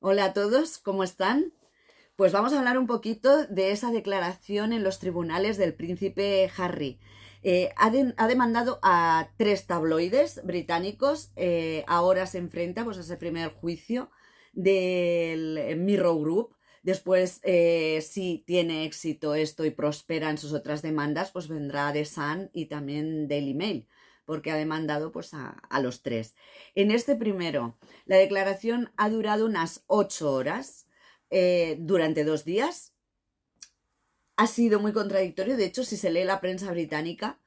Hola a todos, ¿cómo están? Pues vamos a hablar un poquito de esa declaración en los tribunales del príncipe Harry. Eh, ha, demandado a tres tabloides británicos, eh, ahora se enfrenta pues, a ese primer juicio del Mirror Group. Después, eh, si tiene éxito esto y prospera en sus otras demandas, pues vendrá de Sun y también Daily Mail porque ha demandado pues, a, los tres. En este primero, la declaración ha durado unas ocho horas eh, durante dos días. Ha sido muy contradictorio, de hecho, si se lee la prensa británica,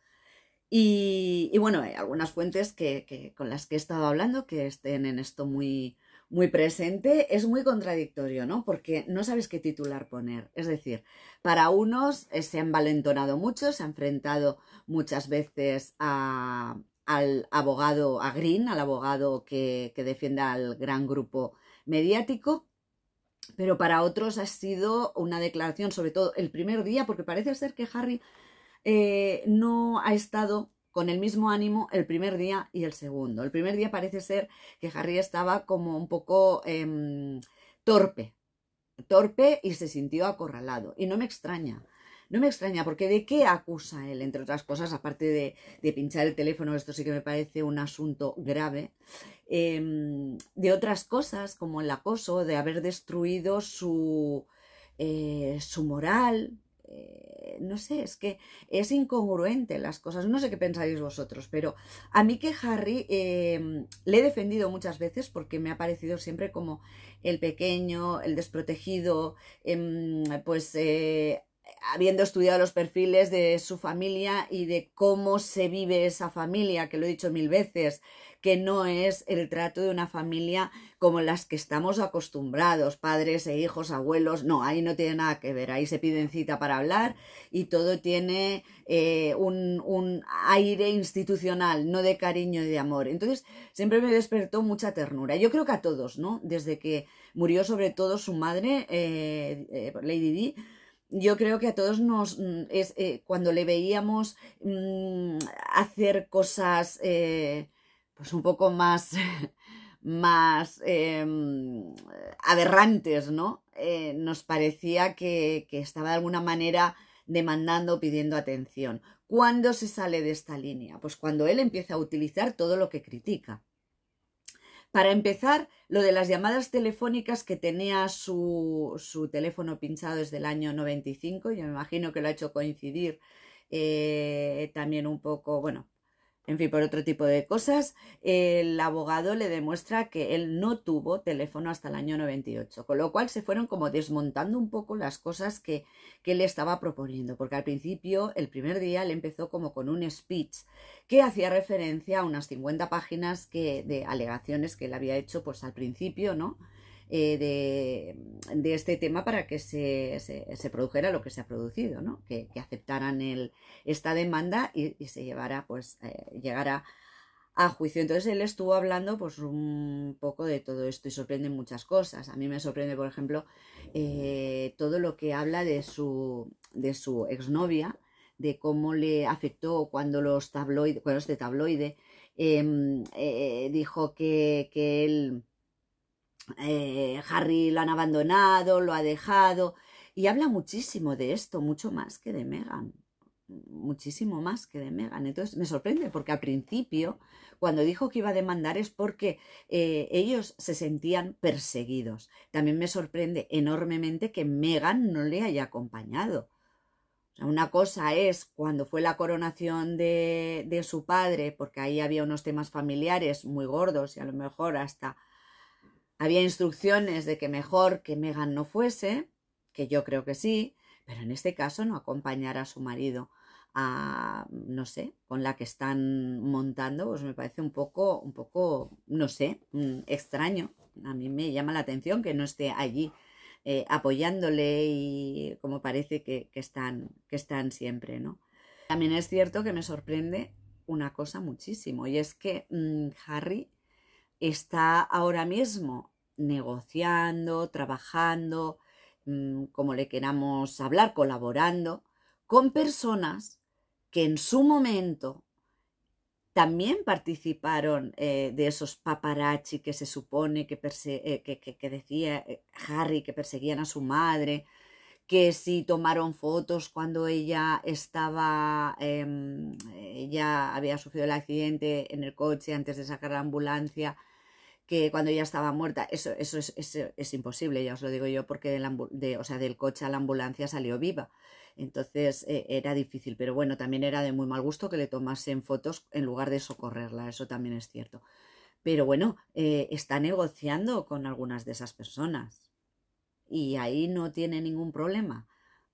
y, bueno, hay algunas fuentes que, con las que he estado hablando que estén en esto muy, muy presente, es muy contradictorio, ¿no? Porque no sabes qué titular poner. Es decir, para unos eh, se han valentonado mucho, se ha enfrentado muchas veces al abogado, a Green, al abogado que, que defiende al gran grupo mediático, pero para otros ha sido una declaración, sobre todo el primer día, porque parece ser que Harry eh, no ha estado con el mismo ánimo el primer día y el segundo. El primer día parece ser que Harry estaba como un poco em, torpe, torpe y se sintió acorralado. Y no me extraña, no me extraña, porque ¿de qué acusa él, entre otras cosas, aparte de, pinchar el teléfono, esto sí que me parece un asunto grave, em, de otras cosas como el acoso, de haber destruido su, eh, su moral, eh, no sé, es que es incongruente las cosas. No sé qué pensáis vosotros, pero a mí que Harry em, le he defendido muchas veces porque me ha parecido siempre como el pequeño, el desprotegido, em, pues eh, habiendo estudiado los perfiles de su familia y de cómo se vive esa familia, que lo he dicho mil veces, que no es el trato de una familia como las que estamos acostumbrados, padres e hijos, abuelos, no, ahí no tiene nada que ver, ahí se piden cita para hablar y todo tiene eh, un, aire institucional, no de cariño y de amor. Entonces, siempre me despertó mucha ternura. Yo creo que a todos, ¿no? Desde que murió sobre todo su madre, eh, eh, Lady Di, yo creo que a todos nos mm, es, eh, cuando le veíamos mm, hacer cosas eh, pues un poco más más eh, mm, aberrantes no nos parecía que, que, estaba de alguna manera demandando pidiendo atención ¿cuándo se sale de esta línea? pues cuando él empieza a utilizar todo lo que critica para empezar, lo de las llamadas telefónicas que tenía su, teléfono pinchado desde el año 95, yo me imagino que lo ha hecho coincidir eh, también un poco, bueno, en fin, por otro tipo de cosas, el abogado le demuestra que él no tuvo teléfono hasta el año 98, con lo cual se fueron como desmontando un poco las cosas que, que estaba proponiendo, porque al principio, el primer día, le empezó como con un speech que hacía referencia a unas 50 páginas que, de alegaciones que él había hecho pues al principio, ¿no? Eh, de, este tema para que se, produjera lo que se ha producido, ¿no? que, aceptaran el, esta demanda y, se llevara, pues, eh, llegara a juicio. Entonces él estuvo hablando pues, un poco de todo esto y sorprende muchas cosas. A mí me sorprende, por ejemplo, eh, todo lo que habla de su, de su exnovia, de cómo le afectó cuando los tabloides, cuando este tabloide em, dijo que él eh, Harry lo han abandonado, lo ha dejado. Y habla muchísimo de esto, mucho más que de Megan, Muchísimo más que de Megan. Entonces me sorprende porque al principio, cuando dijo que iba a demandar es porque eh, ellos se sentían perseguidos. También me sorprende enormemente que Megan no le haya acompañado. O sea, una cosa es cuando fue la coronación de, de su padre, porque ahí había unos temas familiares muy gordos y a lo mejor hasta había instrucciones de que mejor que Megan no fuese, que yo creo que sí, pero en este caso no acompañar a su marido a, no sé, con la que están montando, pues me parece un poco, un poco, no sé, mm, extraño. A mí me llama la atención que no esté allí eh, apoyándole y como parece que, están, que están siempre, ¿no? También es cierto que me sorprende una cosa muchísimo y es que mm, Harry está ahora mismo negociando, trabajando, mm, como le queramos hablar, colaborando con personas que en su momento también participaron eh, de esos paparazzi que se supone que, eh, que, decía eh, Harry que perseguían a su madre, que si tomaron fotos cuando ella estaba, em, ella había sufrido el accidente en el coche antes de sacar la ambulancia, que cuando ya estaba muerta, eso, eso, es, es imposible, ya os lo digo yo, porque o sea, del coche a la ambulancia salió viva. Entonces eh, era difícil, pero bueno, también era de muy mal gusto que le tomasen fotos en lugar de socorrerla, eso también es cierto. Pero bueno, eh, está negociando con algunas de esas personas y ahí no tiene ningún problema.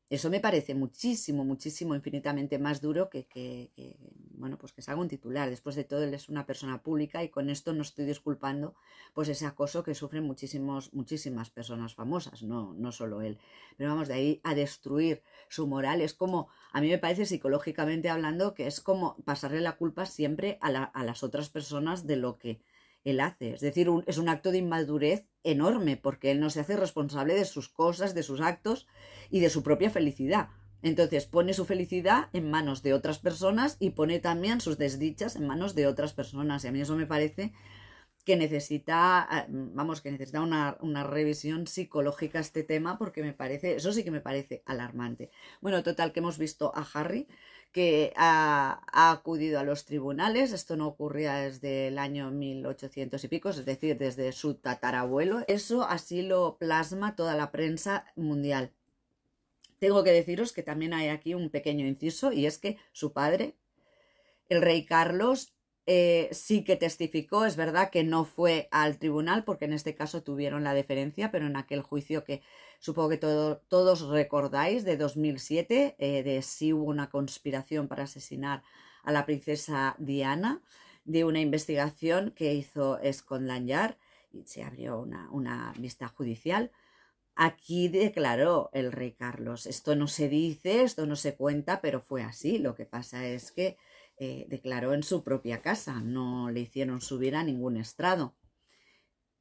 Eso me parece muchísimo, muchísimo, infinitamente más duro que, que, bueno, pues que se haga un titular. Después de todo, él es una persona pública y con esto no estoy disculpando pues ese acoso que sufren muchísimos, muchísimas personas famosas, no, no solo él. Pero vamos, de ahí a destruir su moral es como, a mí me parece psicológicamente hablando, que es como pasarle la culpa siempre a las otras personas de lo que, él hace. Es decir, es un acto de inmadurez enorme porque él no se hace responsable de sus cosas, de sus actos y de su propia felicidad. Entonces pone su felicidad en manos de otras personas y pone también sus desdichas en manos de otras personas. Y a mí eso me parece que necesita, ah, vamos, que necesita una, una revisión psicológica este tema porque me parece, eso sí que me parece alarmante. Bueno, total, que hemos visto a Harry que ha, acudido a los tribunales. Esto no ocurría desde el año 1800 y pico, es decir, desde su tatarabuelo. Eso así lo plasma toda la prensa mundial. Tengo que deciros que también hay aquí un pequeño inciso y es que su padre, el rey Carlos, eh, sí que testificó, es verdad que no fue al tribunal, porque en este caso tuvieron la deferencia, pero en aquel juicio que supongo que todos recordáis de 2007, eh, de si hubo una conspiración para asesinar a la princesa Diana, de una investigación que hizo Scotland Yard y se abrió una, una vista judicial. Aquí declaró el rey Carlos, esto no se dice, esto no se cuenta, pero fue así. Lo que pasa es que eh, declaró en su propia casa, no le hicieron subir a ningún estrado.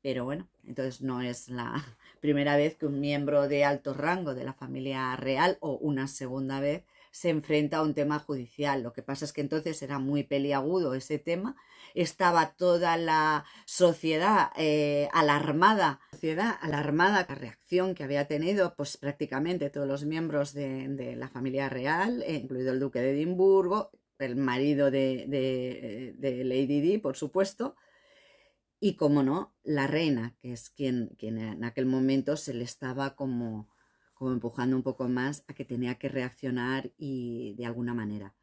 Pero bueno, entonces no es la primera vez que un miembro de alto rango de la familia real o una segunda vez se enfrenta a un tema judicial. Lo que pasa es que entonces era muy peliagudo ese tema. Estaba toda la sociedad eh, alarmada, sociedad alarmada, la reacción que había tenido pues prácticamente todos los miembros de, la familia real, eh, incluido el duque de Edimburgo, el marido de, Lady Di, por supuesto, y como no, la reina, que es quien, quien en aquel momento se le estaba como, como empujando un poco más a que tenía que reaccionar y de alguna manera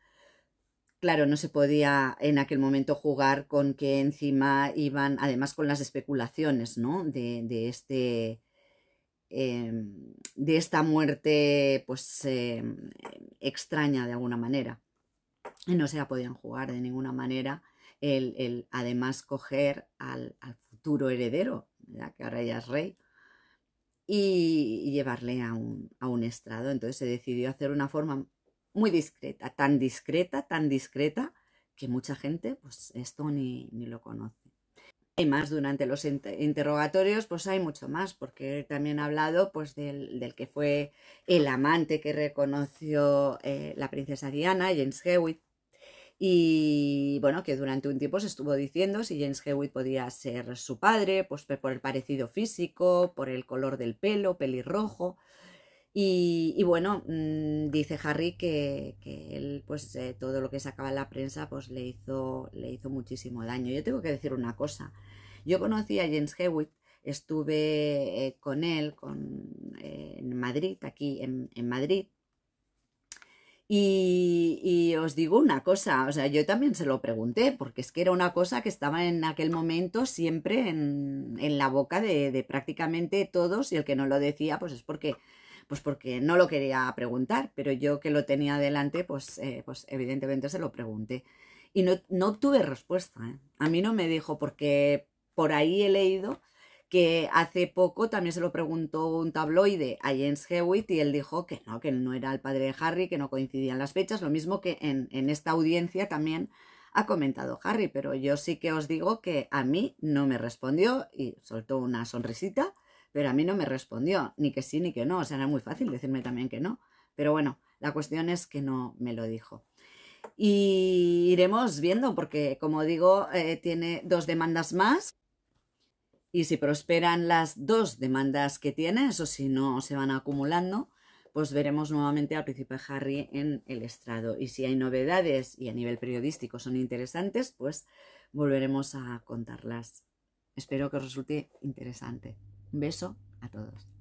claro, no se podía en aquel momento jugar con que encima iban, además con las especulaciones, ¿no? De, de este. Em, de esta muerte, pues. Em, extraña de alguna manera no se la podían jugar de ninguna manera el, además coger al, futuro heredero, ¿verdad? que ahora ya es rey, y llevarle a un, estrado. Entonces se decidió hacer una forma muy discreta, tan discreta, tan discreta, que mucha gente pues esto ni, lo conoce. Y más durante los interrogatorios, pues hay mucho más, porque también ha hablado pues, del, que fue el amante que reconoció eh, la princesa Diana, James Hewitt, y bueno, que durante un tiempo se estuvo diciendo si James Hewitt podía ser su padre, pues por el parecido físico, por el color del pelo, pelirrojo. Y, bueno, mm, dice Harry que, él, pues eh, todo lo que sacaba la prensa, pues le hizo, le hizo muchísimo daño. Yo tengo que decir una cosa. Yo conocí a James Hewitt, estuve eh, con él eh, en Madrid, aquí en, en Madrid, y, os digo una cosa, o sea, yo también se lo pregunté, porque es que era una cosa que estaba en aquel momento siempre en, la boca de, prácticamente todos, y el que no lo decía, pues es porque, pues no lo quería preguntar, pero yo que lo tenía delante, pues, eh, pues evidentemente se lo pregunté. Y no, no obtuve respuesta. ¿eh? A mí no me dijo, porque por ahí he leído que hace poco también se lo preguntó un tabloide a James Hewitt y él dijo que no, que él no era el padre de Harry, que no coincidían las fechas, lo mismo que en, esta audiencia también ha comentado Harry, pero yo sí que os digo que a mí no me respondió y soltó una sonrisita, pero a mí no me respondió, ni que sí ni que no, o sea, era muy fácil decirme también que no, pero bueno, la cuestión es que no me lo dijo. Y iremos viendo, porque como digo, eh, tiene dos demandas más y si prosperan las dos demandas que tiene, o si no se van acumulando, pues veremos nuevamente al príncipe Harry en el estrado. Y si hay novedades y a nivel periodístico son interesantes, pues volveremos a contarlas. Espero que os resulte interesante. Un beso a todos.